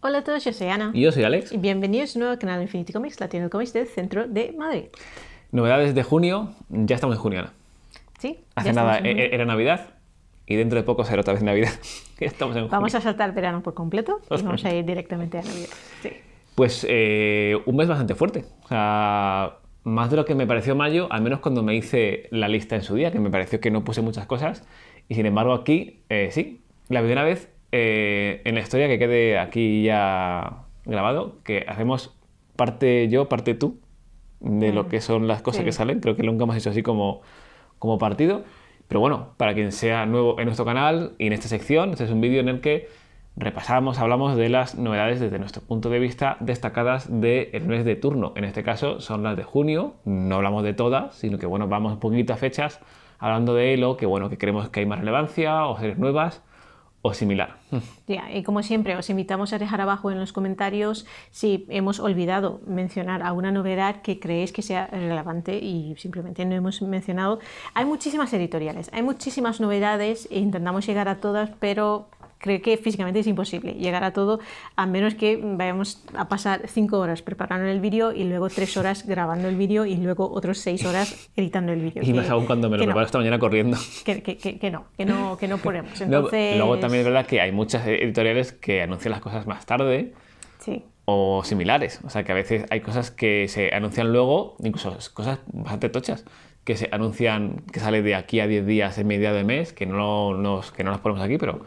Hola a todos, yo soy Ana. Y yo soy Alex. Y bienvenidos a un nuevo canal de Infinity Comics, la tienda Comics del centro de Madrid. Novedades de junio, ya estamos en junio, Ana. Sí. Hace nada e-, e-, era Navidad y dentro de poco será otra vez Navidad. estamos en Vamos a saltar verano por completo y vamos a ir directamente a Navidad. Sí. Pues eh, un mes bastante fuerte. O sea, más de lo que me pareció mayo, al menos cuando me hice la lista en su día, que me pareció que no puse muchas cosas. Y sin embargo aquí, eh, sí, la vi una vez eh, en la historia que quede aquí ya grabado, que hacemos parte yo, parte tú, de lo mm. que son las cosas que salen. Creo que nunca hemos hecho así como, como partido. Pero bueno, para quien sea nuevo en nuestro canal y en esta sección, este es un vídeo en el que repasamos, hablamos de las novedades desde nuestro punto de vista destacadas del el mes de turno. En este caso son las de junio, no hablamos de todas, sino que bueno, vamos un poquito a fechas hablando de lo que bueno, que creemos que hay más relevancia o seres nuevas o similar. Hmm. y como siempre, os invitamos a dejar abajo en los comentarios si hemos olvidado mencionar alguna novedad que creéis que sea relevante y simplemente no hemos mencionado. Hay muchísimas editoriales, hay muchísimas novedades, e intentamos llegar a todas, pero Creo que físicamente es imposible llegar a todo, a menos que vayamos a pasar cinco horas preparando el vídeo y luego tres horas grabando el vídeo y luego otros seis horas editando el vídeo. Y más aún cuando me lo preparo esta mañana corriendo. Que, no, que no, que no Entonces... luego también es verdad que hay muchas editoriales que anuncian las cosas más tarde. Sí o similares. O sea, que a veces hay cosas que se anuncian luego, incluso cosas bastante tochas, que se anuncian que sale de aquí a 10 días en media de mes, que no, nos, que no las ponemos aquí, pero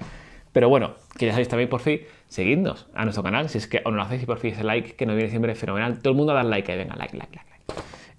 pero bueno, que ya sabéis también por fin, seguidnos a nuestro canal, si es que no lo hacéis y por fin ese like que nos viene siempre fenomenal. Todo el mundo a dar like ahí, venga, like, like, like.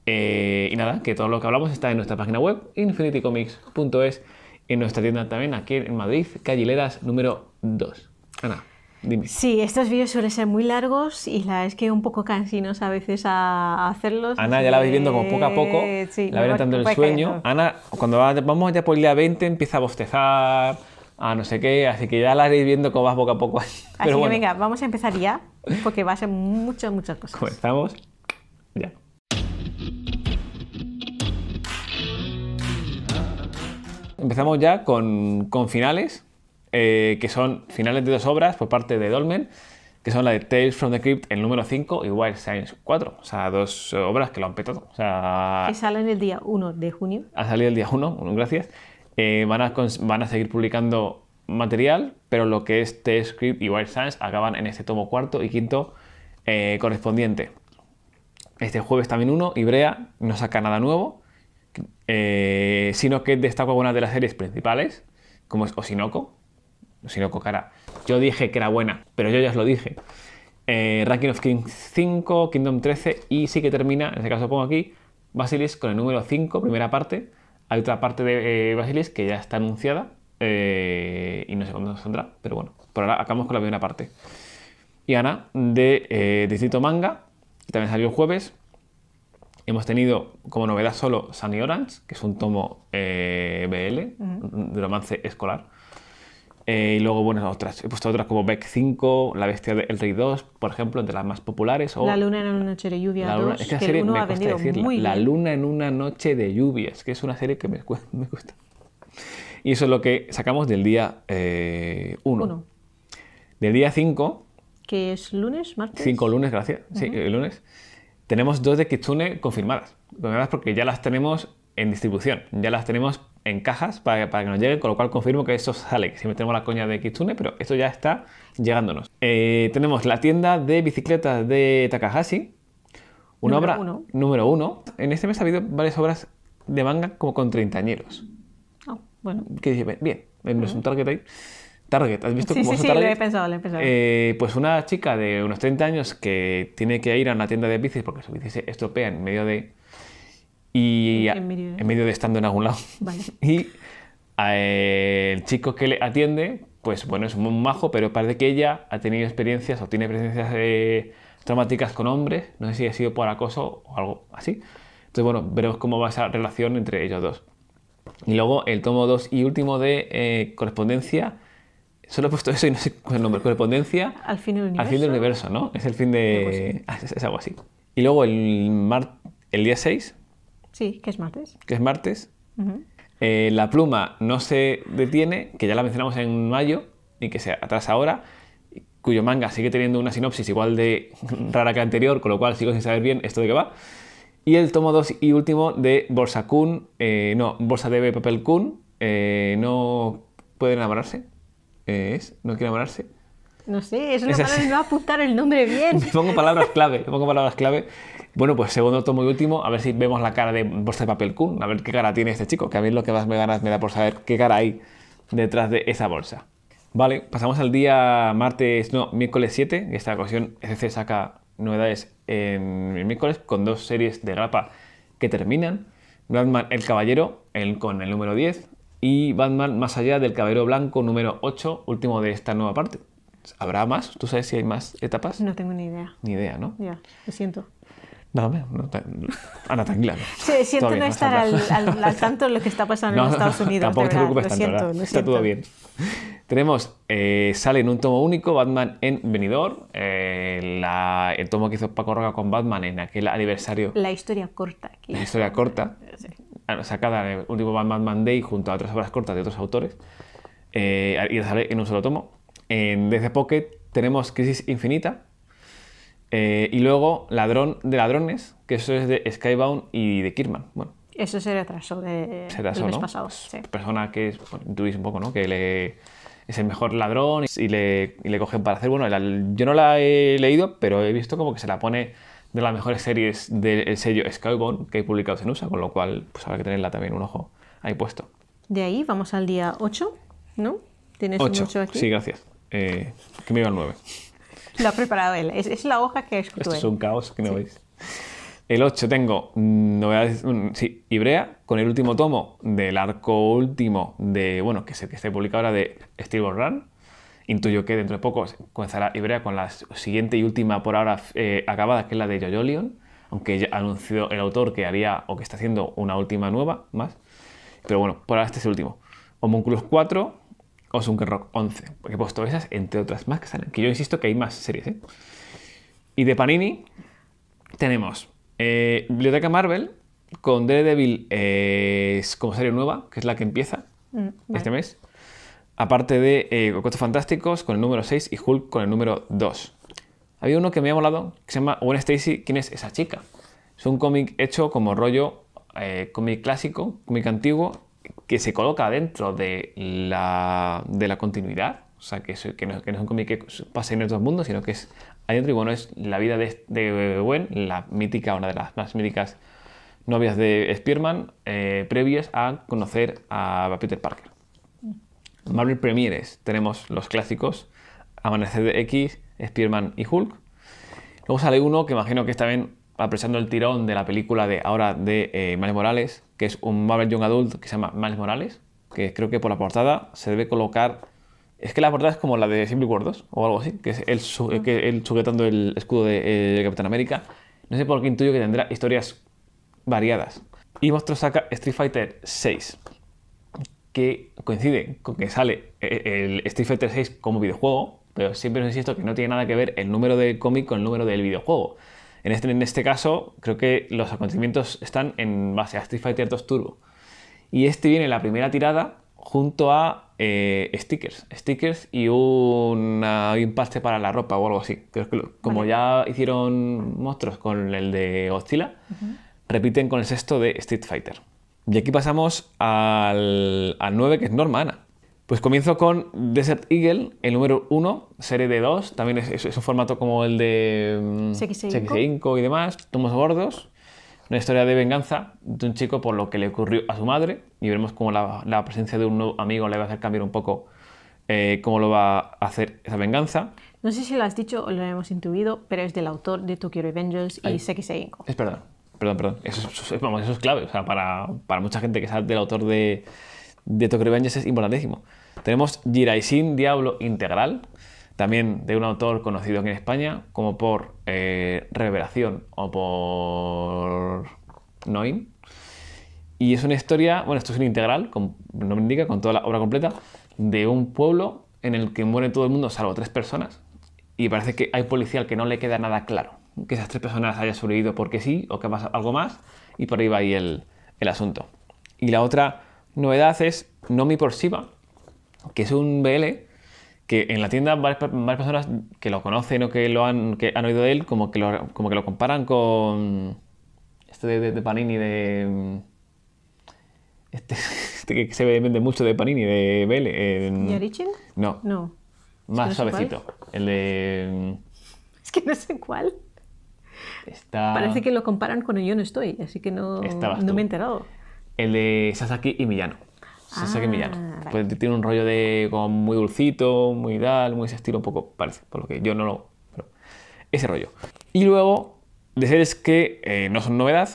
Eh, y nada, que todo lo que hablamos está en nuestra página web, infinitycomics.es, en nuestra tienda también aquí en Madrid, Callileras número 2. Ana. Dime. Sí, estos vídeos suelen ser muy largos y la es que un poco cansinos a veces a hacerlos. Ana ya la vais viendo como poco a poco, la vais entrando en el sueño. Ana, cuando vamos ya por el día 20 empieza a bostezar, a no sé qué, así que ya la iréis viendo cómo vas poco a poco. Así que venga, vamos a empezar ya, porque va a ser muchas, muchas cosas. Comenzamos ya. Empezamos ya con, finales, eh, que son finales de dos obras por parte de Dolmen, que son la de Tales from the Crypt, el número 5, y Wild Science 4. O sea, dos obras que lo han petado. O sea, que salen el día 1 de junio. Ha salido el día 1, gracias. Eh, van, a seguir publicando material, pero lo que es T-Script y Wild Science acaban en este tomo cuarto y quinto eh, correspondiente. Este jueves también uno, Ibrea no saca nada nuevo, eh, sino que destaca algunas de las series principales, como es Osinoco. Osinoco, cara. Yo dije que era buena, pero yo ya os lo dije. Ranking of Kings 5, Kingdom 13 y sí que termina, en este caso pongo aquí, Basilis con el número 5, primera parte hay otra parte de eh, Basilis que ya está anunciada eh, y no sé cuándo saldrá, pero bueno, por ahora acabamos con la primera parte. Y Ana, de eh, Distrito Manga, que también salió el jueves. Hemos tenido como novedad solo Sunny Orange, que es un tomo BL, de romance escolar eh, y luego, bueno, otras. He puesto otras como Beck 5, La Bestia del Rey 2, por ejemplo, entre las más populares. O la Luna en una noche de lluvia. La luna, es que, serie me cuesta la Luna en una noche de lluvias, Es que es una serie que me, me Y eso es lo que sacamos del día 1. Eh, del día 5. ¿Que es lunes, martes? 5 lunes, gracias. Sí, el eh, lunes. Tenemos dos de Kitsune confirmadas. Confirmadas porque ya las tenemos en distribución. Ya las tenemos en cajas para, que nos lleguen, con lo cual confirmo que eso sale, que siempre tenemos la coña de Kitsune, pero esto ya está llegándonos. Eh, tenemos la tienda de bicicletas de Takahashi, una obra número uno. En este mes ha habido varias obras de manga como con treintañeros. Ah, bueno. dice, bien, eh, es un target ahí. Target, ¿has visto cómo sí, es un target? Sí, lo he pensado, lo he pensado. Eh, pues una chica de unos 30 años que tiene que ir a una tienda de bicis porque su bici se estropea en medio de y en, medio de... estando en algún lado. Y el chico que le atiende, pues bueno, es un majo, pero parece que ella ha tenido experiencias o tiene experiencias eh, traumáticas con hombres, no sé si ha sido por acoso o algo así. Entonces, bueno, veremos cómo va esa relación entre ellos dos. Y luego el tomo 2 y último de eh, correspondencia. Solo he puesto eso y no sé cuál es el nombre. Correspondencia. Al fin del universo. Al fin del universo, ¿no? Es el fin de. Es, algo así. Y luego el, el día 6 Sí, que es martes. Que es martes. Eh, la pluma no se detiene, que ya la mencionamos en mayo, y que sea atrás ahora, cuyo manga sigue teniendo una sinopsis igual de rara que anterior, con lo cual sigo sin saber bien esto de qué va. Y el tomo 2 y último de Borsa Kun, eh, no, Borsa de Papel Kun, eh, no pueden enamorarse, eh, es, no quiere enamorarse. No sé, eso no, va a apuntar el nombre bien. Pongo palabras clave, pongo palabras clave. Bueno, pues segundo tomo y último, a ver si vemos la cara de Bolsa de Papel Kun, a ver qué cara tiene este chico, que a mí lo que más me ganas me da por saber qué cara hay detrás de esa bolsa. Vale, pasamos al día martes, no, miércoles 7, esta ocasión SC saca novedades en miércoles con dos series de grapa que terminan. Batman el Caballero el, con el número 10 y Batman Más allá del Caballero Blanco número 8, último de esta nueva parte. ¿Habrá más? ¿Tú sabes si hay más etapas? No tengo ni idea. Ni idea, ¿no? Ya, lo siento. No, no, Ana, tranquila. Sí, siento no, estar al, tanto de lo que está pasando en Estados Unidos. Tampoco te preocupes tanto, Está todo bien. Tenemos, eh, sale en un tomo único Batman en Venidor, eh, el tomo que hizo Paco Roca con Batman en aquel aniversario. La historia corta. La historia corta, sí. sacada en el último Batman Monday junto a otras obras cortas de otros autores, eh, y sale en un solo tomo. Eh, desde Pocket tenemos Crisis Infinita eh, y luego Ladrón de Ladrones, que eso es de Skybound y de Kirman. Bueno, eso es el atraso de, los Persona que es, intuís un poco, ¿no? Que es el mejor ladrón y, le, cogen para hacer. Bueno, yo no la he leído, pero he visto como que se la pone de las mejores series del sello Skybound que hay publicados en USA, con lo cual pues habrá que tenerla también un ojo ahí puesto. De ahí vamos al día 8, ¿no? Tienes 8. Sí, gracias. Eh, que me iba al 9. Lo ha preparado él. Es, la hoja que es Esto es un caos que no veis. El 8 tengo novedades, mm, sí, Ibrea, con el último tomo del arco último de, bueno, que es el que está publicado ahora de Steve Run. Intuyo que dentro de poco comenzará Ibrea con la siguiente y última por ahora eh, acabada, que es la de Joyolion, aunque ya anunció el autor que haría o que está haciendo una última nueva más. Pero bueno, por ahora este es el último. Homúnculos 4, o Sunken Rock 11. Porque he puesto esas, entre otras más que salen. Que yo insisto que hay más series, ¿eh? Y de Panini tenemos eh, Biblioteca Marvel con Daredevil eh, como serie nueva, que es la que empieza mm, este mes. Aparte de eh, Fantásticos con el número 6 y Hulk con el número 2. Había uno que me ha molado, que se llama Gwen Stacy. ¿Quién es esa chica? Es un cómic hecho como rollo eh, cómic clásico, cómic antiguo, que se coloca dentro de la, de la continuidad, o sea, que, no, es un cómic que pase en otros mundos, sino que es adentro y bueno, es la vida de, de Gwen, la mítica, una de las más míticas novias de Spearman, eh, previas a conocer a Peter Parker. Mm. Marvel Premieres, tenemos los clásicos, Amanecer de X, Spearman y Hulk. Luego sale uno que imagino que está bien apreciando el tirón de la película de ahora de eh, Miles Morales, que es un Marvel Young Adult que se llama Miles Morales, que creo que por la portada se debe colocar. Es que la portada es como la de Simple World o algo así, que es él, sujetando el escudo de eh, Capitán América. No sé por qué intuyo que tendrá historias variadas. Y Monstruo saca Street Fighter 6, que coincide con que sale eh, el Street Fighter 6 como videojuego, pero siempre os insisto que no tiene nada que ver el número del cómic con el número del videojuego. En este, en este caso, creo que los acontecimientos están en base a Street Fighter 2 Turbo. Y este viene la primera tirada junto a eh, stickers. Stickers y un, uh, para la ropa o algo así. Creo que como ya hicieron monstruos con el de Godzilla, repiten con el sexto de Street Fighter. Y aquí pasamos al, al 9, que es Norma Ana. Pues comienzo con Desert Eagle, el número uno, serie de 2, también es, un formato como el de mm, Sexy 5 y demás, tomos gordos, una historia de venganza de un chico por lo que le ocurrió a su madre y veremos cómo la, presencia de un nuevo amigo le va a hacer cambiar un poco eh, cómo lo va a hacer esa venganza. No sé si lo has dicho o lo hemos intuido, pero es del autor de Tokyo Revengers y Sexy Seiko. Es verdad, perdón, perdón. Eso, es clave. O sea, para, mucha gente que sabe del autor de, de Tokyo Revengers es importantísimo. Tenemos Jiraisin Diablo Integral, también de un autor conocido aquí en España, como por eh, Revelación o por Noin. Y es una historia, bueno, esto es un integral, como no me indica, con toda la obra completa, de un pueblo en el que muere todo el mundo salvo tres personas. Y parece que hay policía al que no le queda nada claro que esas tres personas hayan sobrevivido porque sí o que pasa algo más. Y por ahí va ahí el, el asunto. Y la otra novedad es Nomi por Shiva, que es un BL que en la tienda varias, personas que lo conocen o que lo han, que han oído de él, como que lo, como que lo comparan con este de, Panini de... Mm, este, este, que se vende mucho de Panini, de BL. ¿Yarichin? No. No. Más suavecito. El de... Es que no sé cuál. Mm, Parece que lo comparan con el Yo no estoy, así que no, no me he enterado. El de Sasaki y Millano. Se sé que ah, pues tiene un rollo de como muy dulcito, muy tal, muy ese estilo, un poco parece, por lo que yo no lo. Pero ese rollo. Y luego, de seres que eh, no son novedad,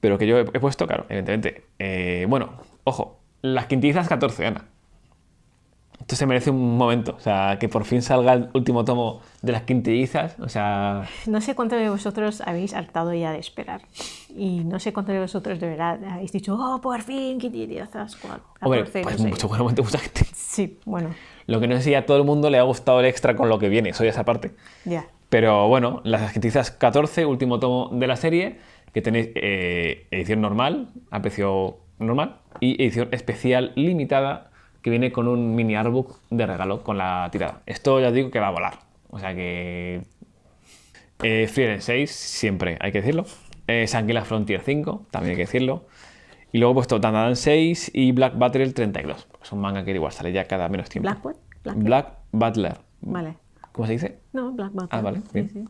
pero que yo he, puesto, claro, evidentemente. Eh, bueno, ojo, las quintizas 14, Ana esto se merece un momento. O sea, que por fin salga el último tomo de las quintillizas. O sea. No sé cuántos de vosotros habéis hartado ya de esperar. Y no sé cuántos de vosotros de verdad habéis dicho, oh, por fin, quintillizas. Hombre, pues no seguramente mucha gente. Sí, bueno. Lo que no sé si a todo el mundo le ha gustado el extra con lo que viene, soy esa parte. Ya. Pero bueno, las quintillizas 14, último tomo de la serie, que tenéis eh, edición normal, a precio normal, y edición especial limitada que viene con un mini artbook de regalo con la tirada. Esto ya digo que va a volar. O sea que... Eh, 6, siempre hay que decirlo. Eh, Sanguila Frontier 5, también hay que decirlo. Y luego he puesto Dandadan 6 y Black Butler 32. Es un manga que igual sale ya cada menos tiempo. ¿Black Butler. Vale. ¿Cómo se dice? No, Black ah, Butler. Ah, vale.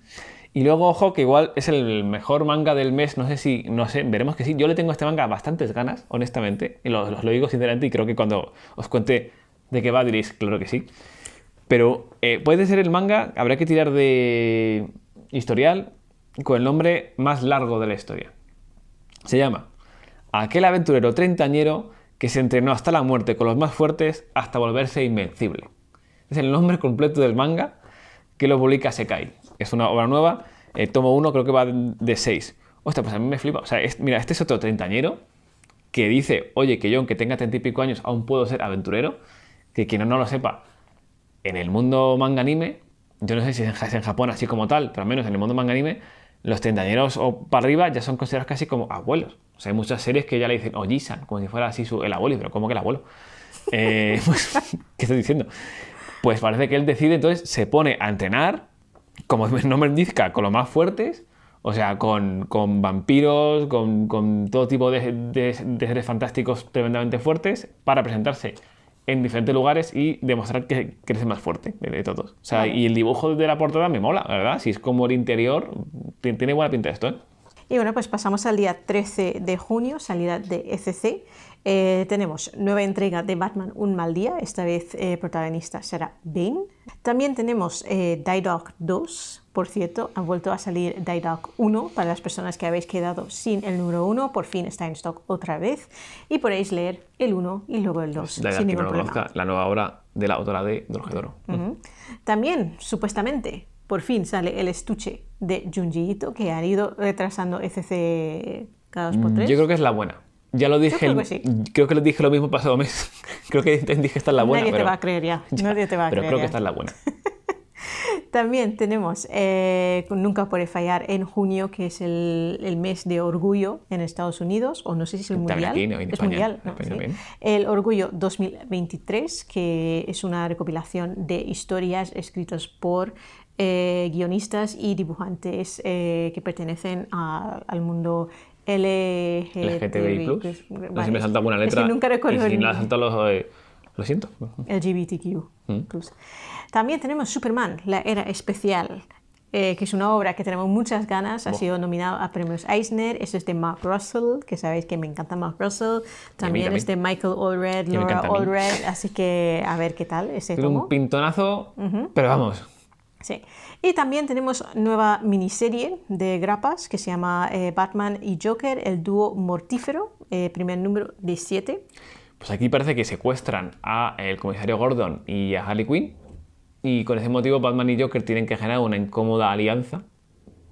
Y luego, ojo, que igual es el mejor manga del mes, no sé si, no sé, veremos que sí. Yo le tengo a este manga bastantes ganas, honestamente, y los, lo digo sinceramente y creo que cuando os cuente de qué va diréis, claro que sí. Pero eh, puede ser el manga, habrá que tirar de historial con el nombre más largo de la historia. Se llama Aquel aventurero treintañero que se entrenó hasta la muerte con los más fuertes hasta volverse invencible. Es el nombre completo del manga que lo publica Sekai es una obra nueva, eh, tomo uno creo que va de seis, Ostras, pues a mí me flipa. O sea, mira, este es otro treintañero que dice, oye, que yo aunque tenga treinta y pico años aún puedo ser aventurero, que quien no lo sepa, en el mundo manga anime, yo no sé si es en Japón así como tal, pero al menos en el mundo manga anime, los treintañeros o para arriba ya son considerados casi como abuelos. O sea, hay muchas series que ya le dicen Ojisan, oh, como si fuera así su, el abuelo, pero ¿cómo que el abuelo? Eh, pues, ¿Qué estoy diciendo? Pues parece que él decide, entonces se pone a entrenar como el nombre con los más fuertes, o sea, con, vampiros, con, todo tipo de, seres fantásticos tremendamente fuertes, para presentarse en diferentes lugares y demostrar que, crece más fuerte de, todos. O sea, y el dibujo de la portada me mola, ¿verdad? Si es como el interior, tiene buena pinta esto, ¿eh? Y bueno, pues pasamos al día 13 de junio, salida de ECC, eh, tenemos nueva entrega de Batman Un Mal Día, esta vez eh, protagonista será Bane. También tenemos eh, Die Dog 2, por cierto, han vuelto a salir Die Dog 1 para las personas que habéis quedado sin el número 1, por fin está en stock otra vez y podéis leer el 1 y luego el 2. sin la nueva obra de la autora de También, supuestamente, por fin sale el estuche de Junji que han ido retrasando ECC cada 3 mm, Yo creo que es la buena. Ya lo dije. creo, que lo dije lo mismo pasado mes. creo que dije esta es la buena. Nadie te va a creer ya. Nadie te va a pero creer. Pero creo que esta es la buena. También tenemos eh, Nunca puede fallar en junio, que es el, mes de orgullo en Estados Unidos, o no sé si es el mundial. en El Orgullo 2023, que es una recopilación de historias escritas por eh, guionistas y dibujantes eh, que pertenecen al mundo LGTBI+. si me salta alguna letra. si no salta los... Eh, lo siento. LGBTQ+. Mm. También tenemos Superman, la era especial. Eh, que es una obra que tenemos muchas ganas, ha sido nominado a premios Eisner, eso es de Mark Russell, que sabéis que me encanta Mark Russell, también, es de Michael Allred, Laura Allred, así que a ver qué tal ese un pintonazo, pero vamos. Sí. Y también tenemos nueva miniserie de grapas que se llama eh, Batman y Joker, el dúo mortífero, eh, primer número de 7. Pues aquí parece que secuestran a el comisario Gordon y a Harley Quinn y con ese motivo Batman y Joker tienen que generar una incómoda alianza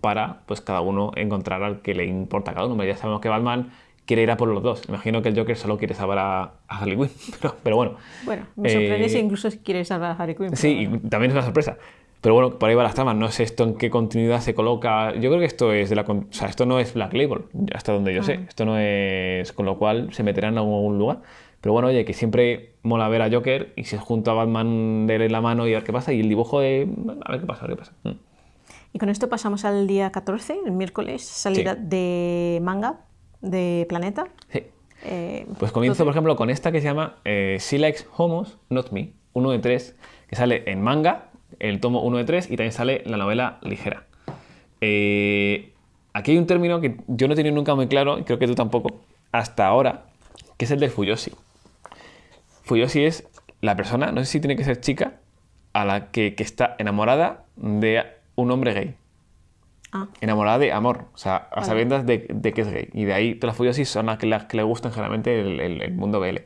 para pues cada uno encontrar al que le importa a cada uno. Ya sabemos que Batman quiere ir a por los dos. Imagino que el Joker solo quiere salvar a, Harley Quinn, pero, bueno. Bueno, me sorprende eh, si incluso quiere salvar a Harley Quinn. Sí, también es una sorpresa. Pero bueno, por ahí va las tramas, no sé esto en qué continuidad se coloca. Yo creo que esto es de la. O esto no es Black Label, hasta donde yo sé. Ah. Esto no es. Con lo cual se meterán en algún lugar. Pero bueno, oye, que siempre mola ver a Joker y se junta a Batman de la mano y a ver qué pasa. Y el dibujo de. A ver qué pasa, a ver qué pasa. Mm. Y con esto pasamos al día 14, el miércoles, salida de manga de Planeta. Sí. Eh, pues comienzo, por ejemplo, con esta que se llama eh, She Homos, Not Me, uno de tres, que sale en manga el tomo 1 de 3 y también sale la novela ligera. Eh, aquí hay un término que yo no he tenido nunca muy claro, y creo que tú tampoco, hasta ahora, que es el de Fuyoshi. Fuyoshi es la persona, no sé si tiene que ser chica, a la que, está enamorada de un hombre gay. Ah. Enamorada de amor, o sea, a sabiendas de, que es gay. Y de ahí todas las Fuyoshi son las que, le gustan generalmente el mundo BL.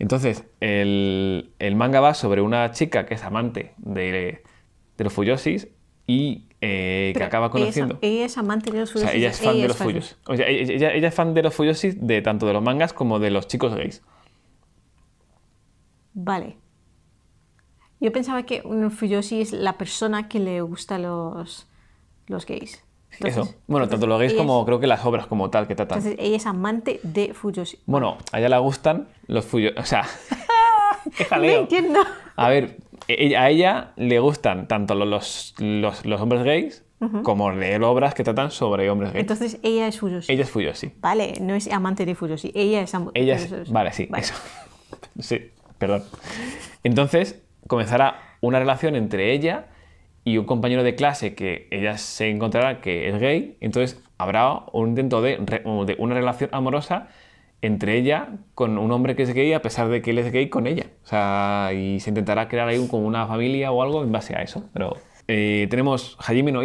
Entonces, el, manga va sobre una chica que es amante de, los Fuyosis y eh, que acaba conociendo. Ella, es amante de los Fuyosis. ella es fan de los Fuyosis. ella, es fan de los tanto de los mangas como de los chicos gays. Vale. Yo pensaba que un Fuyoshi es la persona que le gusta los, los gays. Eso. Bueno, tanto los gays como creo que las obras como tal que tratan. Entonces, ella es amante de Fuyoshi. Bueno, a ella le gustan los Fuyoshi. O sea, qué No entiendo. A ver, e, e, a ella le gustan tanto los, hombres gays como leer obras que tratan sobre hombres gays. Entonces, ella es Fuyoshi. Ella es Fuyoshi. Vale, no es amante de Fuyoshi. Ella es amante ella es, Vale, sí, eso. sí, perdón. Entonces, comenzará una relación entre ella y un compañero de clase que ella se encontrará que es gay, entonces habrá un intento de, una relación amorosa entre ella con un hombre que es gay a pesar de que él es gay con ella. O sea, y se intentará crear ahí como una familia o algo en base a eso. Pero eh, tenemos Hajime no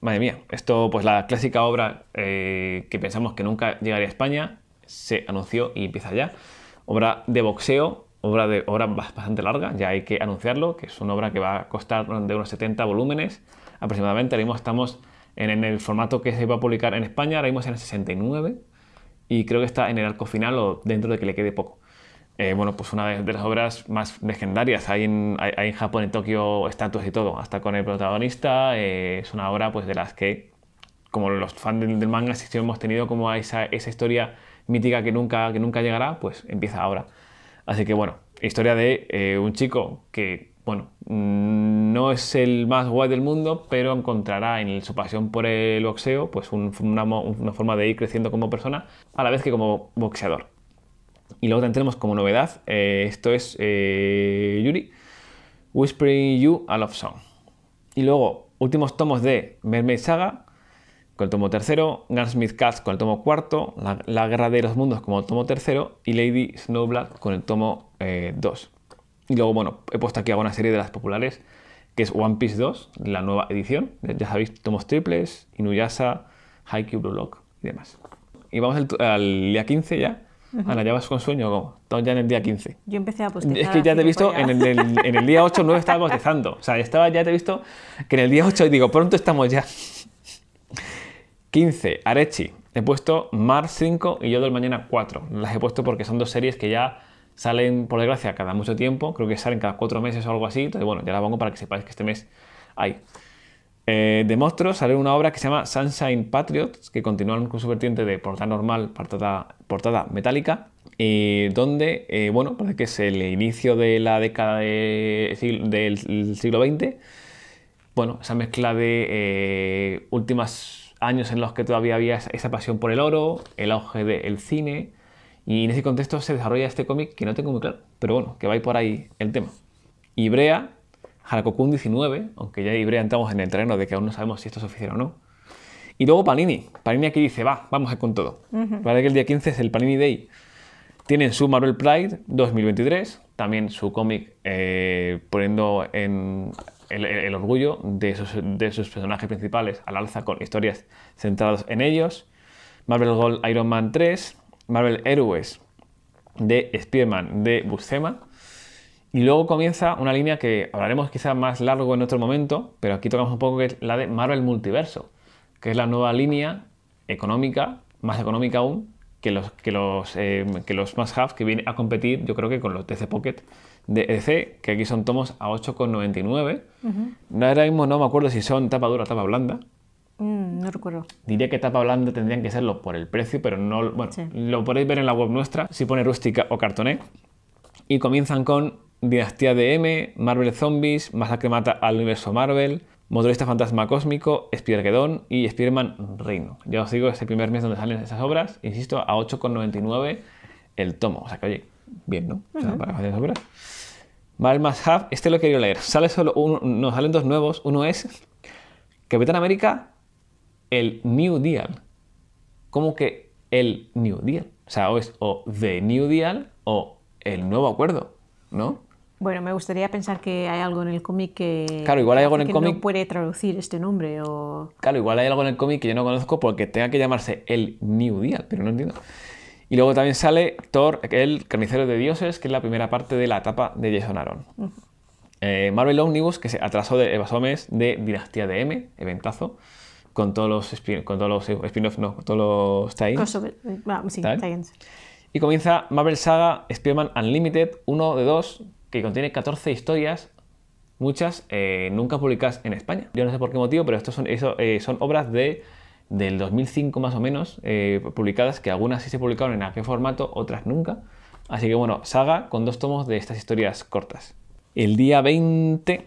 Madre mía, esto pues la clásica obra eh, que pensamos que nunca llegaría a España se anunció y empieza ya. Obra de boxeo obra, de, obra bastante larga, ya hay que anunciarlo, que es una obra que va a costar de unos 70 volúmenes aproximadamente. Ahora mismo estamos en, el formato que se va a publicar en España, ahora mismo en el 69 y creo que está en el arco final o dentro de que le quede poco. Eh, bueno, pues una de, las obras más legendarias. Hay en, Japón, en Tokio, estatuas y todo, hasta con el protagonista. Eh, es una obra pues, de las que, como los fans del, manga, si hemos tenido como esa, esa historia mítica que nunca, que nunca llegará, pues empieza ahora. Así que bueno, historia de eh, un chico que, bueno, mm, no es el más guay del mundo, pero encontrará en su pasión por el boxeo pues una, forma de ir creciendo como persona, a la vez que como boxeador. Y luego también tenemos como novedad, eh, esto es eh, Yuri, Whispering You a Love Song. Y luego, últimos tomos de Mermaid Saga, con el tomo tercero, Gunsmith Cats con el tomo cuarto, la, Guerra de los Mundos como el tomo tercero y Lady Snowblood con el tomo 2. Eh, y luego, bueno, he puesto aquí alguna serie de las populares, que es One Piece 2, la nueva edición, ya sabéis, tomos triples, Inuyasha, Haikyuu Blue Lock y demás. Y vamos al, día 15 ya. Ana, ya vas con sueño, Estamos ya en el día 15. Yo empecé a apostar Es que ya te he visto, en el, día 8 no estábamos empezando, O sea, estaba, ya te he visto que en el día 8 digo, pronto estamos ya. 15, Arechi. He puesto Mar 5 y yo del mañana 4. Las he puesto porque son dos series que ya salen, por desgracia, cada mucho tiempo. Creo que salen cada cuatro meses o algo así. Entonces, bueno, ya las pongo para que sepáis que este mes hay. Eh, de monstruos sale una obra que se llama Sunshine Patriots, que continúan con su vertiente de portada normal, portada, portada metálica, y donde, eh, bueno, parece que es el inicio de la década del siglo XX. Bueno, esa mezcla de eh, últimas años en los que todavía había esa pasión por el oro, el auge del cine, y en ese contexto se desarrolla este cómic que no tengo muy claro, pero bueno, que va a por ahí el tema. Ibrea, Harakokun 19, aunque ya Ibrea entramos en el terreno de que aún no sabemos si esto es oficial o no. Y luego Panini. Panini aquí dice, va, vamos a ir con todo. Vale que el día 15 es el Panini Day. Tienen su Marvel Pride 2023, también su cómic eh, poniendo en el, orgullo de sus, personajes principales al alza con historias centradas en ellos. Marvel Gold Iron Man 3, Marvel Heroes de Spearman de Buscema. Y luego comienza una línea que hablaremos quizá más largo en otro momento, pero aquí tocamos un poco que es la de Marvel Multiverso, que es la nueva línea económica, más económica aún, que los, que los, eh, que los have que vienen a competir, yo creo que con los DC Pocket de EC, que aquí son tomos a 8,99. No Ahora mismo no me acuerdo si son tapa dura o tapa blanda. Mm, no recuerdo. Diría que tapa blanda tendrían que serlo por el precio, pero no. Bueno, lo podéis ver en la web nuestra, si pone rústica o cartoné. Y comienzan con Dinastía de M, Marvel Zombies, Masacre Mata al Universo Marvel, Motorista Fantasma Cósmico, Gedon y Spider-Man Reino. Ya os digo, este primer mes donde salen esas obras, insisto, a 8,99 el tomo. O sea que, oye, bien, ¿no? O sea, para hacer esas obras. Marvel este lo quería leer. Sale solo uno, salen dos nuevos. Uno es Capitán América, el New Deal. ¿Cómo que el New Deal? O sea, o es o The New Deal o el nuevo acuerdo, ¿no? Bueno, me gustaría pensar que hay algo en el cómic que. Claro, igual hay no puede traducir este nombre o. Claro, igual hay algo en el cómic que yo no conozco porque tenga que llamarse el New Deal, pero no entiendo. Y luego también sale Thor, el carnicero de dioses, que es la primera parte de la etapa de Jason Aaron. Eh, Marvel Omnibus, que se atrasó de Evasomes de Dinastía de M, eventazo, con todos los spin con todos los spin no, con todos los eh, ah, y comienza Marvel Saga Spider-Man Unlimited uno de dos que contiene 14 historias, muchas eh, nunca publicadas en España. Yo no sé por qué motivo, pero estos eh, son, obras de, del 2005 más o menos, eh, publicadas, que algunas sí se publicaron en aquel formato, otras nunca. Así que bueno, saga con dos tomos de estas historias cortas. El día 20,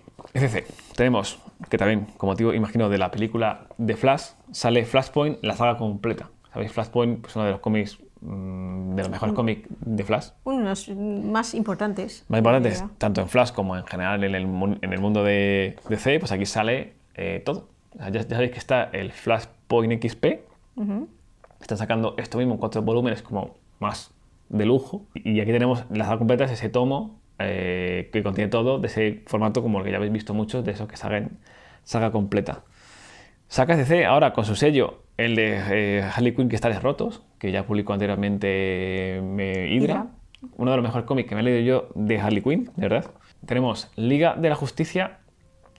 Tenemos, que también, como motivo, imagino, de la película de Flash, sale Flashpoint, la saga completa. ¿Sabéis? Flashpoint es pues, uno de los cómics Mm, de los mejores cómics de Flash. Uno de los más importantes. Más importantes, tanto en Flash como en general en el, mundo de DC, pues aquí sale eh, todo. Ya, sabéis que está el Point XP. Están sacando esto mismo cuatro volúmenes como más de lujo. Y aquí tenemos las completas, ese tomo eh, que contiene todo, de ese formato como el que ya habéis visto muchos, de esos que salen saga completa. Saca DC ahora con su sello, el de eh, Harley Quinn que está rotos, que ya publicó anteriormente me eh, Hydra, uno de los mejores cómics que me he leído yo de Harley Quinn, de verdad. Tenemos Liga de la Justicia,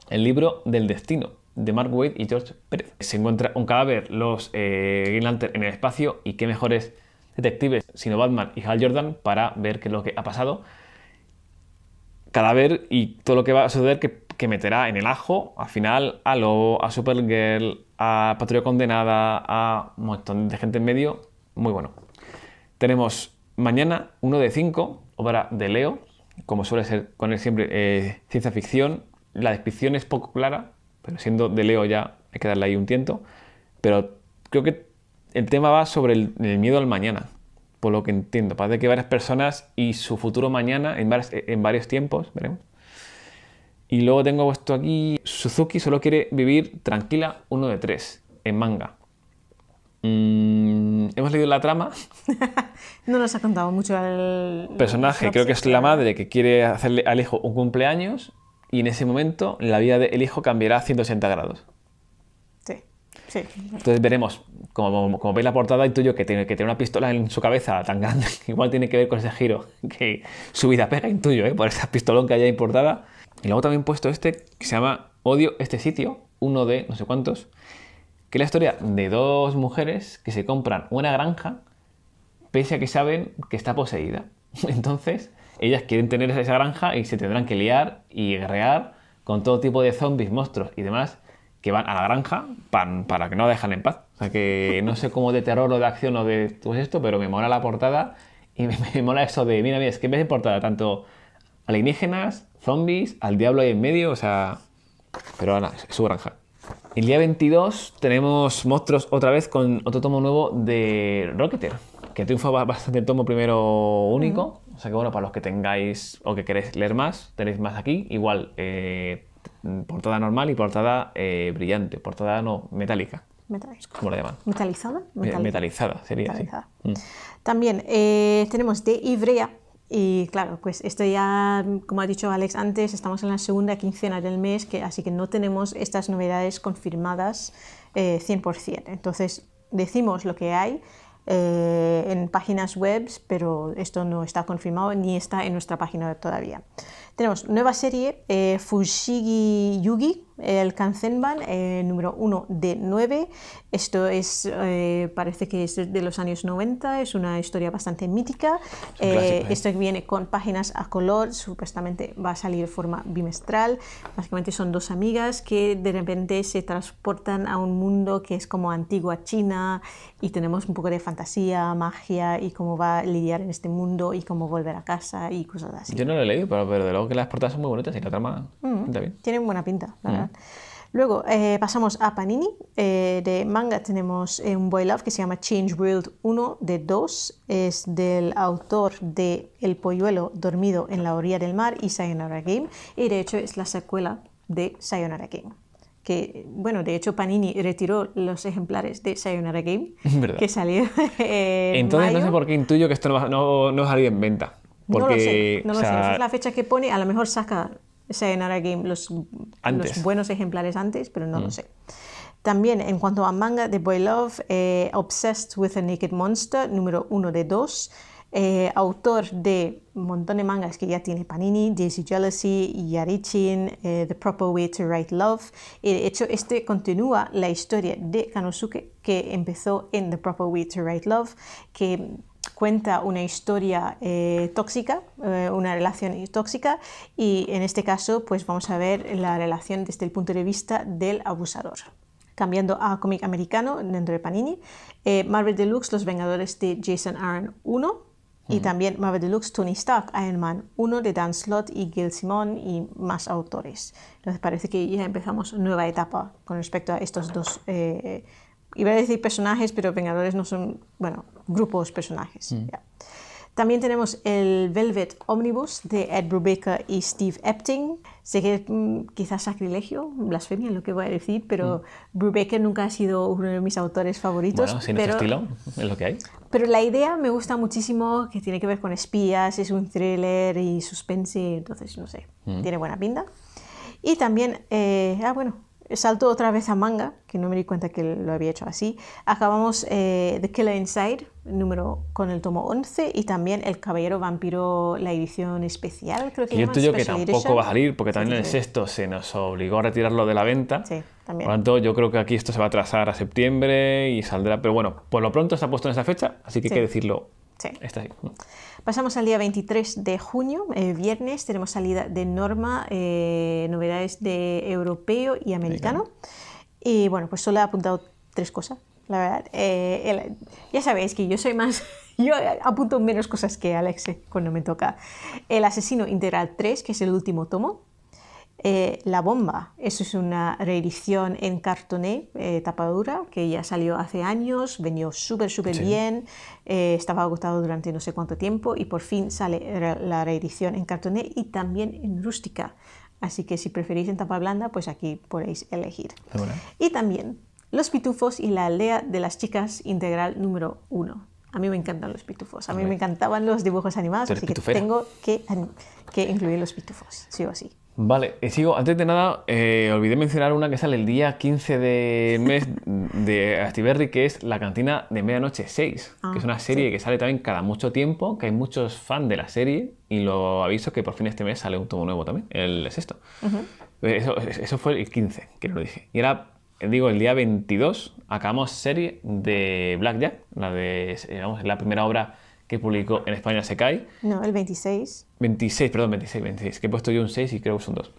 el libro del destino, de Mark Wade y George Pérez. Se encuentra un cadáver, los eh, Green Lantern en el espacio y qué mejores detectives sino Batman y Hal Jordan para ver qué es lo que ha pasado. Cadáver y todo lo que va a suceder que, que meterá en el ajo al final a Lobo, a Supergirl, a Patrulla Condenada, a un montón de gente en medio muy bueno. Tenemos mañana uno de 5, obra de Leo, como suele ser con él siempre, eh, ciencia ficción. La descripción es poco clara, pero siendo de Leo ya hay que darle ahí un tiento. Pero creo que el tema va sobre el, miedo al mañana, por lo que entiendo. Parece que varias personas y su futuro mañana en, en varios tiempos, veremos. Y luego tengo puesto aquí, Suzuki solo quiere vivir tranquila uno de tres, en manga. Mm, Hemos leído la trama. no nos ha contado mucho el personaje. creo que es la madre que quiere hacerle al hijo un cumpleaños y en ese momento la vida del hijo cambiará a 180 grados. Sí. sí. Entonces veremos, como, como, veis la portada, y tuyo que tiene que tener una pistola en su cabeza tan grande, igual tiene que ver con ese giro que su vida pega intuyo, ¿eh? por esa pistolón que haya importada. Y luego también puesto este que se llama Odio este sitio, uno de no sé cuántos, que es la historia de dos mujeres que se compran una granja pese a que saben que está poseída. Entonces, ellas quieren tener esa granja y se tendrán que liar y guerrear con todo tipo de zombies, monstruos y demás que van a la granja para, que no la dejan en paz. O sea que no sé cómo de terror o de acción o de todo pues esto, pero me mola la portada y me, mola eso de, mira, mira, es que me vez portada tanto alienígenas, zombies, al diablo ahí en medio, o sea... Pero nada, es su granja. El día 22 tenemos monstruos otra vez con otro tomo nuevo de Rocketer, que triunfa bastante el tomo primero único. O sea que bueno, para los que tengáis o que queréis leer más, tenéis más aquí. Igual, eh, portada normal y portada eh, brillante. Portada no, metálica. Metálica. ¿Cómo la llaman? Metalizada. Eh, metalizada, sería. Así. Mm. También tenemos de Ivrea, y claro, pues esto ya, como ha dicho Alex antes, estamos en la segunda quincena del mes, que, así que no tenemos estas novedades confirmadas 100%. Eh, Entonces, decimos lo que hay eh, en páginas web, pero esto no está confirmado ni está en nuestra página todavía. Tenemos nueva serie eh, Fushigi Yugi, el Kanzenban eh, número 1 de 9. Esto es, eh, parece que es de los años 90, es una historia bastante mítica. Eh, esto viene con páginas a color, supuestamente va a salir de forma bimestral. Básicamente son dos amigas que de repente se transportan a un mundo que es como antigua China y tenemos un poco de fantasía, magia y cómo va a lidiar en este mundo y cómo volver a casa y cosas así. Yo no lo he leído, pero, de que las portadas son muy bonitas y la trama mm. Tienen buena pinta, la mm. verdad. Luego eh, pasamos a Panini. Eh, de manga tenemos eh, un boy love que se llama Change World 1 de 2. Es del autor de El polluelo dormido en la orilla del mar y Sayonara Game. Y de hecho es la secuela de Sayonara Game. Que, bueno, de hecho Panini retiró los ejemplares de Sayonara Game que salió. entonces, no sé por qué intuyo que esto no, no, no en venta no lo sé, no lo sé. es la fecha que pone. A lo mejor saca Sayonara Game los, buenos ejemplares antes, pero no lo mm. sé. También en cuanto a manga de Boy Love, eh, Obsessed with a Naked Monster, número uno de dos. Eh, autor de un montón de mangas que ya tiene Panini, Daisy Jealousy, Yarichin, eh, The Proper Way to Write Love. Y de hecho, este continúa la historia de Kanosuke que empezó en The Proper Way to Write Love, que cuenta una historia eh, tóxica, eh, una relación tóxica, y en este caso pues vamos a ver la relación desde el punto de vista del abusador. Cambiando a cómic americano, dentro de Panini, eh, Marvel Deluxe, Los Vengadores de Jason Aaron 1, y mm. también Marvel Deluxe, Tony Stark, Iron Man 1 de Dan Slott y Gil Simon y más autores. Entonces parece que ya empezamos nueva etapa con respecto a estos dos iba a decir personajes, pero Vengadores no son, bueno, grupos, personajes. Mm. También tenemos el Velvet Omnibus de Ed Brubaker y Steve Epting. Sé que mm, quizás sacrilegio, blasfemia lo que voy a decir, pero mm. Brubaker nunca ha sido uno de mis autores favoritos. Bueno, sin pero, estilo, es lo que hay. Pero la idea me gusta muchísimo, que tiene que ver con espías, es un thriller y suspense, entonces no sé, tiene buena pinta. Y también, eh, ah, bueno, salto otra vez a manga, que no me di cuenta que lo había hecho así. Acabamos eh, The Killer Inside, número con el tomo 11, y también El Caballero Vampiro, la edición especial, creo que Y el tuyo que tampoco va a salir, porque también sí, el sexto se nos obligó a retirarlo de la venta. Sí, también. Por lo tanto, yo creo que aquí esto se va a trazar a septiembre y saldrá. Pero bueno, por lo pronto está puesto en esa fecha, así que hay que decirlo. Sí. Está Pasamos al día 23 de junio, eh, viernes, tenemos salida de norma, eh, novedades de europeo y americano. Y bueno, pues solo he apuntado tres cosas, la verdad. Eh, ya sabéis que yo soy más... Yo apunto menos cosas que Alexe cuando me toca. El asesino integral 3, que es el último tomo, eh, la Bomba. Eso es una reedición en cartoné, eh, tapadura, que ya salió hace años, venía súper, súper bien, eh, estaba agotado durante no sé cuánto tiempo y por fin sale la reedición en cartoné y también en rústica. Así que si preferís en tapa blanda, pues aquí podéis elegir. Y también Los Pitufos y la aldea de las chicas integral número 1. A mí me encantan los pitufos. A mí me encantaban los dibujos animados, así que tengo que, que incluir los pitufos, sí o sí. Vale, eh, sigo. Antes de nada, eh, olvidé mencionar una que sale el día 15 del mes de Astiberri, que es La Cantina de Medianoche 6, que es ah, una serie que sale también cada mucho tiempo, que hay muchos fans de la serie, y lo aviso que por fin este mes sale un tomo nuevo también, el sexto. Eh, eso, fue el 15, que no lo dije. Y era, digo, el día 22 acabamos serie de Blackjack, la de, la primera obra que publicó En España se cae. No, el 26. 26, perdón, 26, 26. Que he puesto yo un 6 y creo que son dos.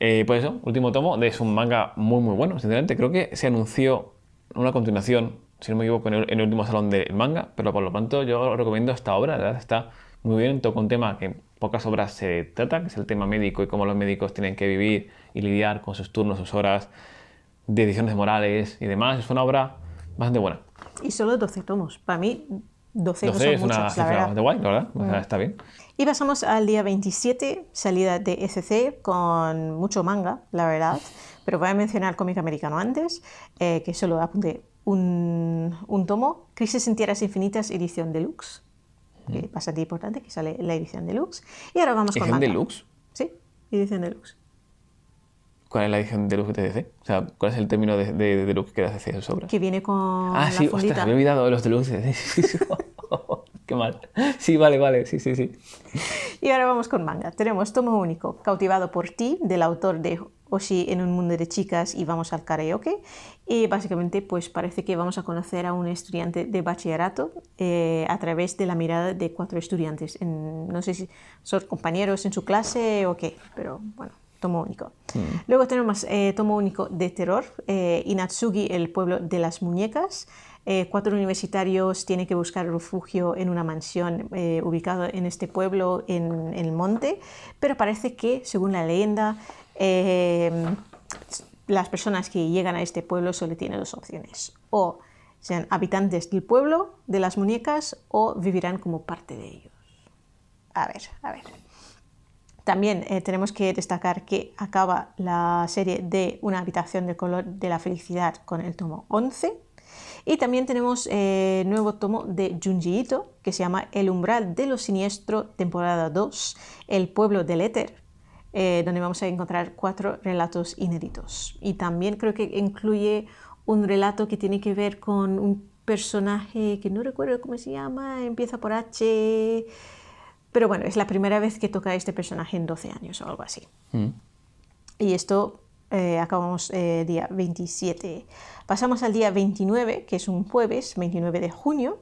Eh, pues eso, último tomo. Es un manga muy, muy bueno, sinceramente. Creo que se anunció una continuación, si no me equivoco, en el, último salón del manga. Pero por lo tanto, yo recomiendo esta obra. La verdad está muy bien. Toca un tema que en pocas obras se trata, que es el tema médico y cómo los médicos tienen que vivir y lidiar con sus turnos, sus horas, decisiones morales y demás. Es una obra bastante buena. Y solo 12 tomos. Para mí, 12, no es, una cifra guay, la verdad. Mm. está bien. Y pasamos al día 27, salida de ECC con mucho manga, la verdad. Pero voy a mencionar cómic americano antes, eh, que solo apunté un, un, tomo. Crisis en Tierras Infinitas, edición deluxe. Mm. Que bastante importante, que sale la edición deluxe. Y ahora vamos con. ¿Edición deluxe? Sí, edición deluxe. ¿Cuál es la edición deluxe de DC? O sea, ¿cuál es el término de, luz de que las sobra? Que viene con. Ah, sí, ostras, me he olvidado de los de luces. Qué mal. Sí, vale, vale, sí, sí, sí. Y ahora vamos con manga. Tenemos Tomo Único, Cautivado por ti, del autor de Oshi en un mundo de chicas y vamos al karaoke. Y básicamente, pues parece que vamos a conocer a un estudiante de bachillerato eh, a través de la mirada de cuatro estudiantes. no sé si son compañeros en su clase o qué, pero bueno, único. Mm. Luego tenemos eh, tomo único de terror, eh, Inatsugi, el pueblo de las muñecas. Eh, cuatro universitarios tienen que buscar refugio en una mansión eh, ubicada en este pueblo, en, en, el monte, pero parece que, según la leyenda, eh, las personas que llegan a este pueblo solo tienen dos opciones. O sean habitantes del pueblo, de las muñecas, o vivirán como parte de ellos. A ver, a ver. También eh, tenemos que destacar que acaba la serie de Una habitación de color de la felicidad con el tomo 11. Y también tenemos el eh, nuevo tomo de Junji que se llama El umbral de lo siniestro, temporada 2, El pueblo del éter, eh, donde vamos a encontrar cuatro relatos inéditos. Y también creo que incluye un relato que tiene que ver con un personaje que no recuerdo cómo se llama, empieza por H pero bueno, es la primera vez que toca a este personaje en 12 años o algo así. Mm. Y esto eh, acabamos eh, día 27. Pasamos al día 29, que es un jueves, 29 de junio,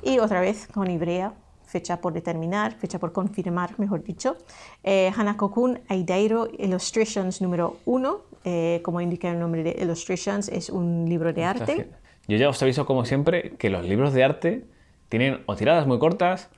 y otra vez con Ibrea, fecha por determinar, fecha por confirmar, mejor dicho. Eh, Hanako-kun Aidairo Illustrations número 1, eh, como indica el nombre de Illustrations, es un libro de arte. Yo ya os aviso, como siempre, que los libros de arte tienen o tiradas muy cortas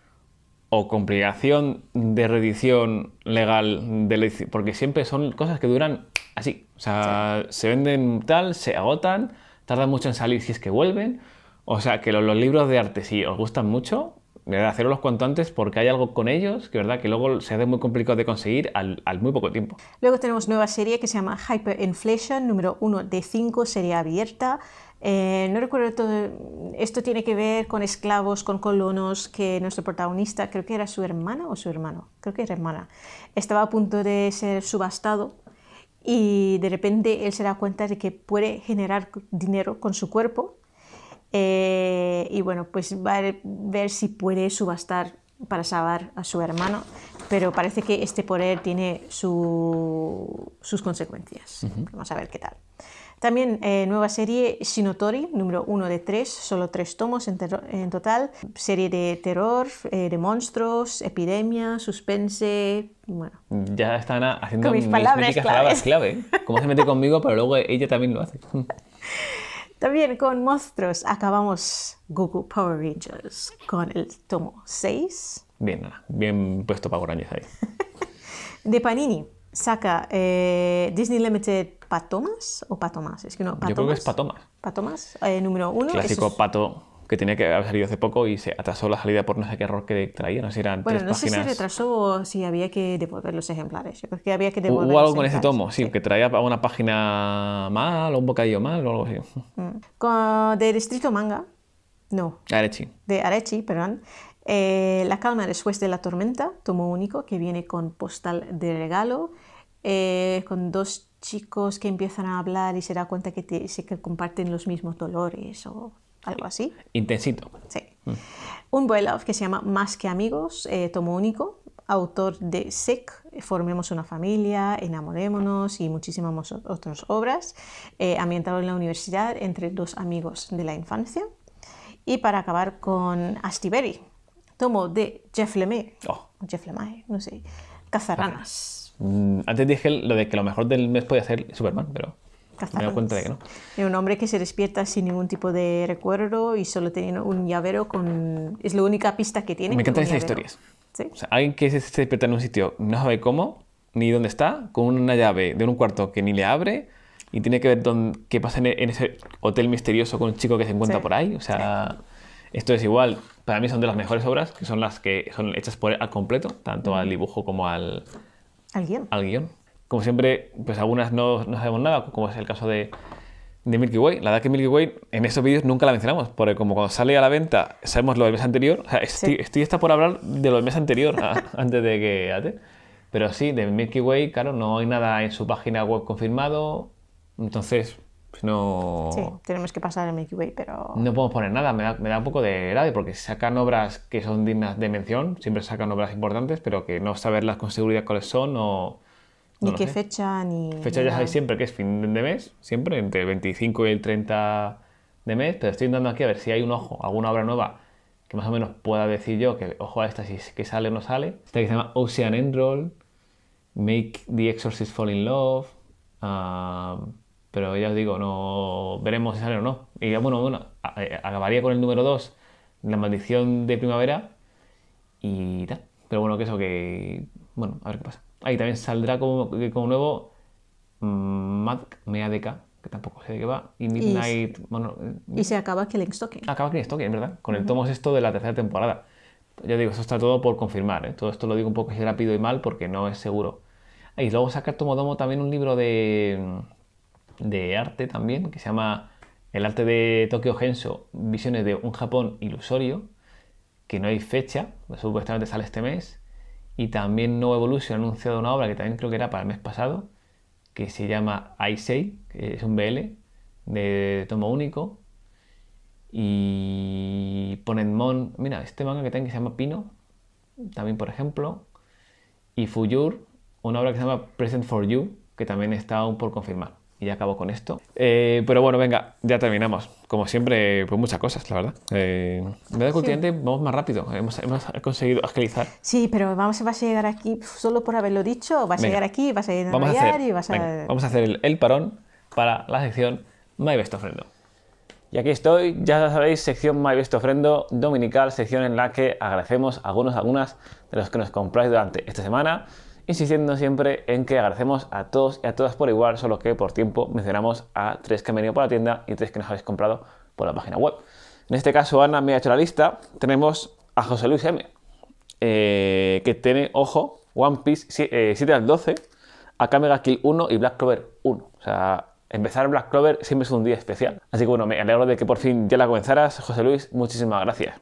o complicación de redición legal, de porque siempre son cosas que duran así. O sea, se venden tal, se agotan, tardan mucho en salir si es que vuelven. O sea, que los, libros de arte, si os gustan mucho, de hacerlos cuanto antes porque hay algo con ellos que, verdad, que luego se hace muy complicado de conseguir al, al muy poco tiempo. Luego tenemos nueva serie que se llama Hyperinflation, número 1 de 5, serie abierta. Eh, no recuerdo todo, esto tiene que ver con esclavos, con colonos, que nuestro protagonista, creo que era su hermana o su hermano, creo que era hermana, estaba a punto de ser subastado y de repente él se da cuenta de que puede generar dinero con su cuerpo eh, y bueno, pues va a ver si puede subastar para salvar a su hermano, pero parece que este poder tiene sus consecuencias. Vamos a ver qué tal. También eh, nueva serie Shinotori, número uno de tres, solo tres tomos en, total. Serie de terror, eh, de monstruos, epidemia, suspense. Bueno. Ya están haciendo mis, palabras, clave. Como se mete conmigo, pero luego ella también lo hace. También con monstruos acabamos Goku Power Rangers con el tomo 6. Bien, bien puesto para Rangers ahí. de Panini saca eh, Disney Limited Patomas o Patomas. Es que no, Yo creo que es Patomas. Patomas, eh, número uno. Clásico pato que tenía que haber salido hace poco y se atrasó la salida por no sé qué error que traía, no sé si eran bueno, no sé si se retrasó o si había que devolver los ejemplares. Yo creo que había que devolver. Hubo algo con ese tomo, sí, que traía una página mal o un bocadillo mal o algo así. Mm. De distrito manga, no. Arechi. De Arechi, perdón. Eh, la calma después de la tormenta, tomo único, que viene con postal de regalo, eh, con dos chicos que empiezan a hablar y se da cuenta que, que comparten los mismos dolores o algo así. Intensito. Sí. Mm. Un boy love que se llama Más que amigos, eh, tomo único, autor de Sec, Formemos una familia, Enamorémonos y muchísimas otras obras, ambientado en la universidad entre dos amigos de la infancia. Y para acabar con Astiberi tomo de Jeff Lemay. Oh. Jeff Lemire, no sé. cazaranas. Mm, antes dije lo de que lo mejor del mes puede ser Superman, pero me doy cuenta de que no. Es un hombre que se despierta sin ningún tipo de recuerdo y solo tiene un llavero con... Es la única pista que tiene. Me encantan esas historias. ¿Sí? O sea, alguien que se, despierta en un sitio, no sabe cómo, ni dónde está, con una llave de un cuarto que ni le abre y tiene que ver qué pasa e, en, ese hotel misterioso con un chico que se encuentra por ahí. O sea, esto es igual para mí son de las mejores obras, que son las que son hechas por al completo, tanto al dibujo como al, al guión. Al Como siempre, pues algunas no, sabemos nada, como es el caso de, de Milky Way. La verdad que Milky Way en esos vídeos nunca la mencionamos, porque como cuando sale a la venta sabemos lo del mes anterior, estoy, hasta por hablar de lo del mes anterior antes de que... Ate. Pero sí, de Milky Way, claro, no hay nada en su página web confirmado, entonces pues no... Sí, tenemos que pasar el Milky Way, pero... No podemos poner nada, me da, un poco de rabia porque sacan obras que son dignas de mención, siempre sacan obras importantes, pero que no saberlas con seguridad cuáles son o... ni qué fecha, ni... Fecha ya sabéis siempre que es fin de mes, siempre, entre el 25 y el 30 de mes, pero estoy andando aquí a ver si hay un ojo, alguna obra nueva que más o menos pueda decir yo que, ojo a esta, si que sale o no sale. Esta que se llama Ocean Enroll, Make the Exorcist Fall in Love, um, pero ya os digo, no veremos si sale o no. Y bueno, bueno, eh, acabaría con el número 2, La maldición de primavera y tal. Pero bueno, que eso que... Bueno, a ver qué pasa. Ahí también saldrá como, como nuevo mm, Mad deca, que tampoco sé de qué va, y Midnight... Y, bueno, y se acaba Stoken. Acaba Stoken, ¿verdad? Con el tomo sexto de la tercera temporada. Ya digo, eso está todo por confirmar. ¿eh? Todo esto lo digo un poco rápido y mal porque no es seguro. Ah, y luego saca Tomodomo también un libro de de arte también, que se llama El arte de Tokio Genso, visiones de un Japón ilusorio, que no hay fecha, supuestamente sale este mes, y también No Evolution ha anunciado una obra que también creo que era para el mes pasado, que se llama Aisei, que es un BL de tomo único, y Ponenmon, mira, este manga que tengo que se llama Pino, también por ejemplo, y Fuyur, una obra que se llama Present for You, que también está aún por confirmar y ya acabo con esto. Eh, pero bueno, venga, ya terminamos. Como siempre, pues muchas cosas, la verdad. Eh, me da que vamos más rápido. Hemos, conseguido agilizar. Sí, pero vamos, vas a llegar aquí solo por haberlo dicho. Vas a llegar aquí, vas a ir vamos a hacer, y vas a... vamos a hacer el, parón para la sección My Best Ofrendo. Y aquí estoy, ya sabéis, sección My Best Ofrendo dominical, sección en la que agradecemos a algunos, algunas de los que nos compráis durante esta semana insistiendo siempre en que agradecemos a todos y a todas por igual, solo que por tiempo mencionamos a tres que han venido por la tienda y tres que nos habéis comprado por la página web. En este caso, Ana me ha hecho la lista. Tenemos a José Luis M, eh, que tiene, ojo, One Piece 7, eh, al 12, Akamega Kill 1 y Black Clover 1. O sea, empezar Black Clover siempre es un día especial. Así que bueno, me alegro de que por fin ya la comenzaras, José Luis. Muchísimas gracias.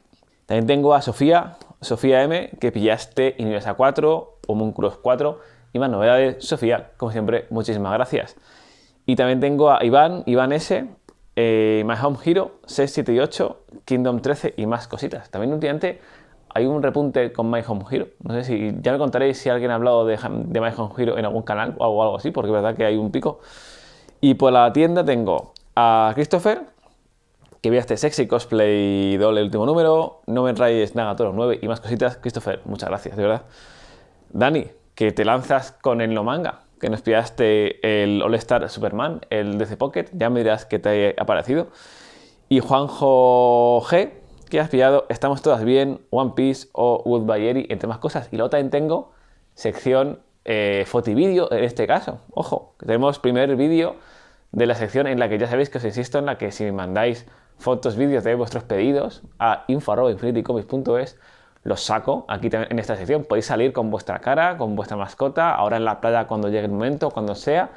También tengo a Sofía, Sofía M, que pillaste Inuyasha 4, Cross 4 y más novedades. Sofía, como siempre, muchísimas gracias. Y también tengo a Iván, Iván S., eh, My Home Hero 678, Kingdom 13 y más cositas. También últimamente hay un repunte con My Home Hero. No sé si ya me contaréis si alguien ha hablado de, My Home Hero en algún canal o algo así, porque es verdad que hay un pico. Y por la tienda tengo a Christopher, que vea este sexy cosplay doble último número, No me todos Nagatoro 9 y más cositas. Christopher, muchas gracias, de verdad. Dani, que te lanzas con el no manga, que nos pillaste el All Star Superman, el DC Pocket, ya me dirás qué te ha parecido. Y Juanjo G, que has pillado Estamos Todas Bien, One Piece o Wood y entre más cosas. Y luego también tengo sección y eh, vídeo en este caso. Ojo, tenemos primer vídeo de la sección en la que ya sabéis que os insisto en la que si me mandáis fotos, vídeos de vuestros pedidos a info.infinitycomics.es los saco aquí en esta sección. Podéis salir con vuestra cara, con vuestra mascota, ahora en la playa cuando llegue el momento, cuando sea.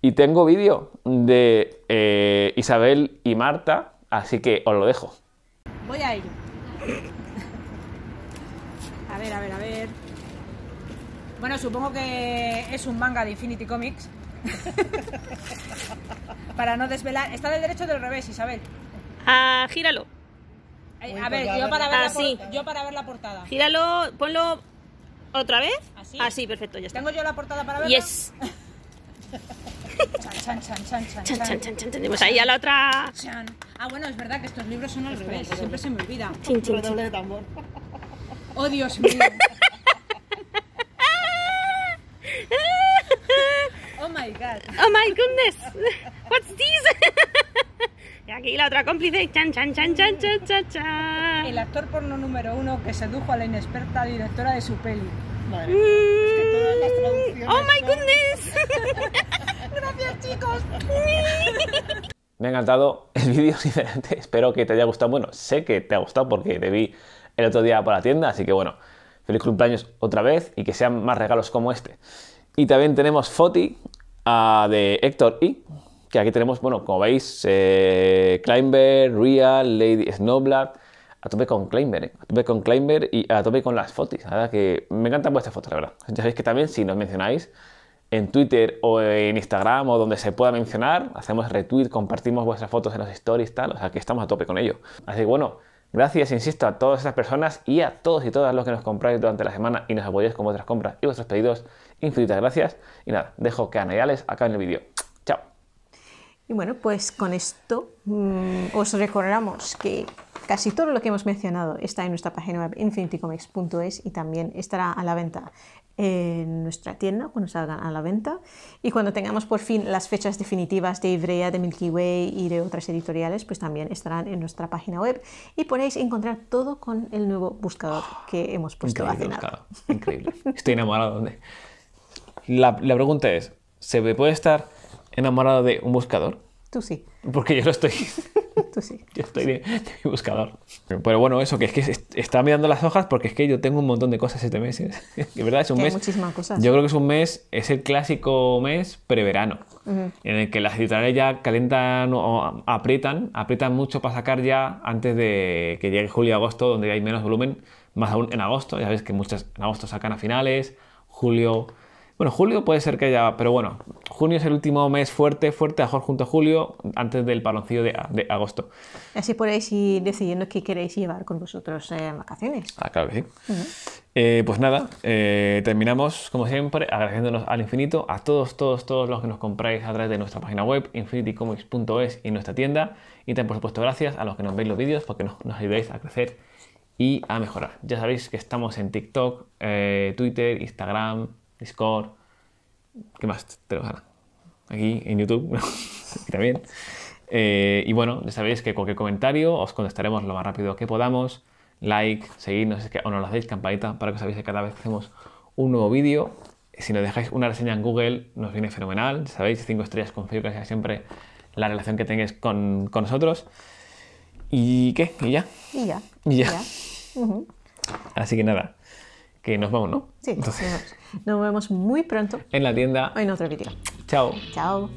Y tengo vídeo de eh, Isabel y Marta, así que os lo dejo. Voy a ir A ver, a ver, a ver. Bueno, supongo que es un manga de Infinity Comics. Para no desvelar. Está del derecho del revés, Isabel. Ah, gíralo. Eh, a ver, yo para ver, La ah, portada yo para ver la portada. Gíralo, ponlo otra vez. Así. Ah, perfecto, ya está. ¿Tengo yo la portada para verla? Yes. chan, chan, chan, chan, chan, chan, chan, chan, chan. Pues ahí a la otra. Chan. Ah, bueno, es verdad que estos libros son al revés. Siempre se me olvida. Chin, chin, de tambor. Oh, Dios mío. oh my god. Oh my goodness. What's this? Y aquí la otra cómplice, chan, chan, chan, chan, chan, chan, chan. El actor porno número uno que sedujo a la inexperta directora de su peli. Mm. ¡Oh, my goodness! Gracias, chicos. Me ha encantado el vídeo, diferente. Espero que te haya gustado. Bueno, sé que te ha gustado porque te vi el otro día por la tienda, así que bueno, feliz cumpleaños otra vez y que sean más regalos como este. Y también tenemos Foti ah, de Héctor y que aquí tenemos, bueno, como veis, eh, Climber, Real, Lady Snowblood, a tope con Climber, eh, a tope con Climber y a tope con las fotos. La verdad que me encantan vuestras fotos, la verdad. Ya sabéis que también si nos mencionáis en Twitter o en Instagram o donde se pueda mencionar, hacemos retweet, compartimos vuestras fotos en los stories, tal, o sea que estamos a tope con ello. Así que bueno, Gracias, insisto, a todas esas personas y a todos y todas los que nos compráis durante la semana y nos apoyáis con vuestras compras y vuestros pedidos. Infinitas gracias. Y nada, dejo que acá en el vídeo. Y bueno, pues con esto mm, os recordamos que casi todo lo que hemos mencionado está en nuestra página web infinitycomics.es y también estará a la venta en nuestra tienda cuando salgan a la venta y cuando tengamos por fin las fechas definitivas de Ivrea, de Milky Way y de otras editoriales pues también estarán en nuestra página web y podéis encontrar todo con el nuevo buscador que hemos puesto increíble, increíble estoy enamorado de la, la pregunta es ¿se puede estar enamorado de un buscador? Tú sí. Porque yo lo estoy. Tú sí. Yo estoy de, mi buscador. Pero bueno, eso, que es que está mirando las hojas porque es que yo tengo un montón de cosas este mes. De verdad, es un mes. muchísimas cosas. Yo creo que es un mes, es el clásico mes preverano, en el que las editoriales ya calentan o aprietan, aprietan mucho para sacar ya antes de que llegue julio agosto, donde hay menos volumen, más aún en agosto. Ya ves que muchas en agosto sacan a finales, julio bueno, julio puede ser que haya, pero bueno, junio es el último mes fuerte, fuerte, a junto a julio, antes del paloncillo de, agosto. Así podéis ir decidiendo qué queréis llevar con vosotros en vacaciones. Ah, claro que sí. Eh, pues nada, eh, terminamos como siempre agradeciéndonos al infinito a todos, todos, todos los que nos compráis a través de nuestra página web, infinitycomics.es y nuestra tienda. Y también, por supuesto, gracias a los que nos veis los vídeos porque nos, nos ayudáis a crecer y a mejorar. Ya sabéis que estamos en TikTok, eh, Twitter, Instagram, Discord. ¿Qué más te lo Aquí en YouTube también. Eh, y bueno, ya sabéis que cualquier comentario os contestaremos lo más rápido que podamos. Like, seguidnos que, o nos lo hacéis, campanita, para que os que cada vez que hacemos un nuevo vídeo. Si nos dejáis una reseña en Google, nos viene fenomenal. Sabéis, cinco estrellas, confío que sea siempre la relación que tengáis con, nosotros. ¿Y qué? ¿Y ya? Y ya. Y ya. Así que nada, que nos vamos, ¿no? Sí, Entonces, nos vemos. muy pronto. En la tienda. En otro vídeo. Chao. Chao.